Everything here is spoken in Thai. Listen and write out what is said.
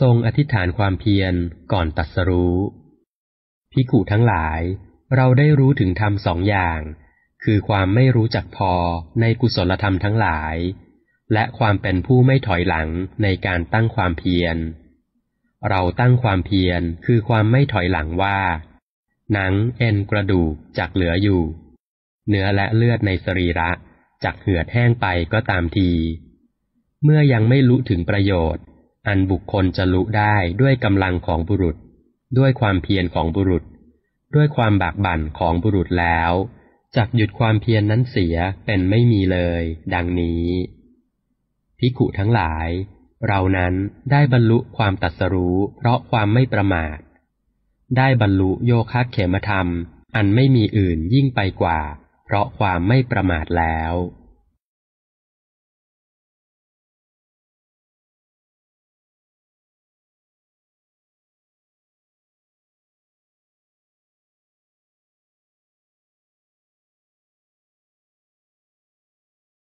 ทรงอธิษฐานความเพียรก่อนตัดสรู้พิขุทั้งหลาย เราได้รู้ถึงธรรมสองอย่าง คือความไม่รู้จักพอในกุศลธรรมทั้งหลาย และความเป็นผู้ไม่ถอยหลังในการตั้งความเพียร เราตั้งความเพียรคือความไม่ถอยหลังว่า หนังเอ็นกระดูกจักเหลืออยู่ เนื้อและเลือดในสรีระ จักเหือดแห้งไปก็ตามที เมื่อยังไม่รู้ถึงประโยชน์อันบุคคลจะลุได้ด้วยกำลังของบุรุษ ด้วยความเพียรของบุรุษ ด้วยความบากบั่นของบุรุษแล้วจักหยุดความเพียรนนั้นเสียเป็นไม่มีเลย ดังนี้พิกุทั้งหลายเรานั้นได้บรรลุความตัดสรู้ เพราะความไม่ประมาท ได้บรรลุโยคะเขมธรรม อันไม่มีอื่นยิ่งไปกว่า เพราะความไม่ประมาทแล้ว